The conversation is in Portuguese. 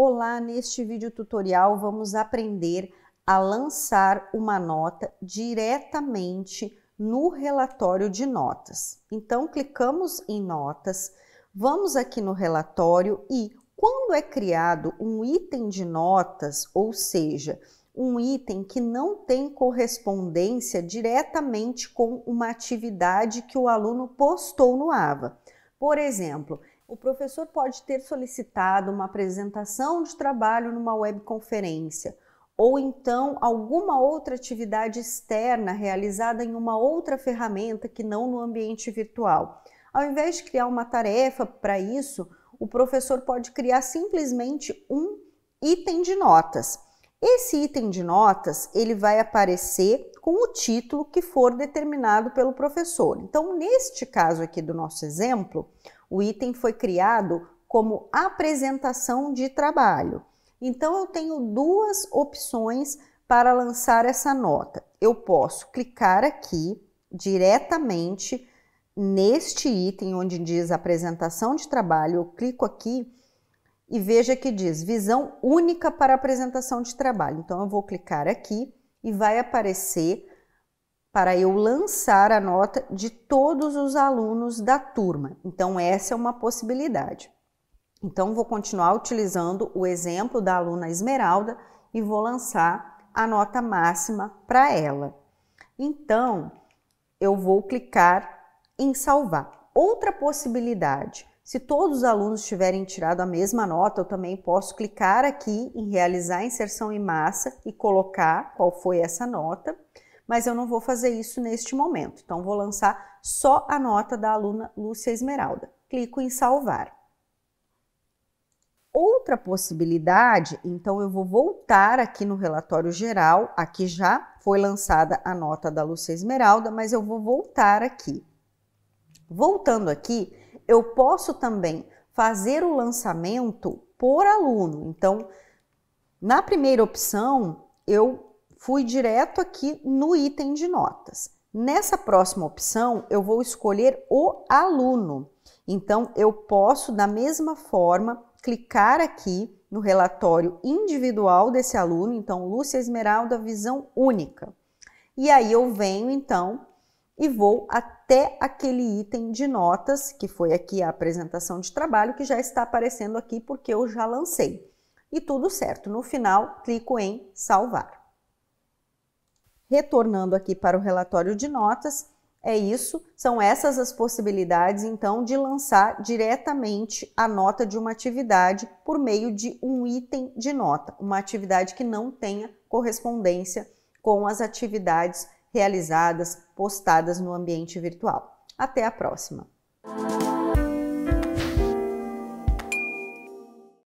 Olá, neste vídeo tutorial vamos aprender a lançar uma nota diretamente no relatório de notas. Então, clicamos em notas, vamos aqui no relatório e quando é criado um item de notas, ou seja, um item que não tem correspondência diretamente com uma atividade que o aluno postou no AVA. Por exemplo, o professor pode ter solicitado uma apresentação de trabalho numa webconferência ou então alguma outra atividade externa realizada em uma outra ferramenta que não no ambiente virtual. Ao invés de criar uma tarefa para isso, o professor pode criar simplesmente um item de notas. Esse item de notas, ele vai aparecer com o título que for determinado pelo professor. Então, neste caso aqui do nosso exemplo, o item foi criado como apresentação de trabalho. Então eu tenho duas opções para lançar essa nota. Eu posso clicar aqui diretamente neste item onde diz apresentação de trabalho, eu clico aqui e veja que diz visão única para apresentação de trabalho. Então eu vou clicar aqui e vai aparecer para eu lançar a nota de todos os alunos da turma. Então, essa é uma possibilidade. Então, vou continuar utilizando o exemplo da aluna Esmeralda e vou lançar a nota máxima para ela. Então, eu vou clicar em salvar. Outra possibilidade, se todos os alunos tiverem tirado a mesma nota, eu também posso clicar aqui em realizar a inserção em massa e colocar qual foi essa nota mas eu não vou fazer isso neste momento. Então, vou lançar só a nota da aluna Lúcia Esmeralda. Clico em salvar. Outra possibilidade, então eu vou voltar aqui no relatório geral, aqui já foi lançada a nota da Lúcia Esmeralda, mas eu vou voltar aqui. Voltando aqui, eu posso também fazer o lançamento por aluno. Então, na primeira opção, eu fui direto aqui no item de notas. Nessa próxima opção, eu vou escolher o aluno. Então, eu posso, da mesma forma, clicar aqui no relatório individual desse aluno, então, Lúcia Esmeralda, visão única. E aí eu venho, então, e vou até aquele item de notas, que foi aqui a apresentação de trabalho, que já está aparecendo aqui porque eu já lancei. E tudo certo. No final, clico em salvar. Retornando aqui para o relatório de notas, é isso, são essas as possibilidades então de lançar diretamente a nota de uma atividade por meio de um item de nota, uma atividade que não tenha correspondência com as atividades realizadas, postadas no ambiente virtual. Até a próxima!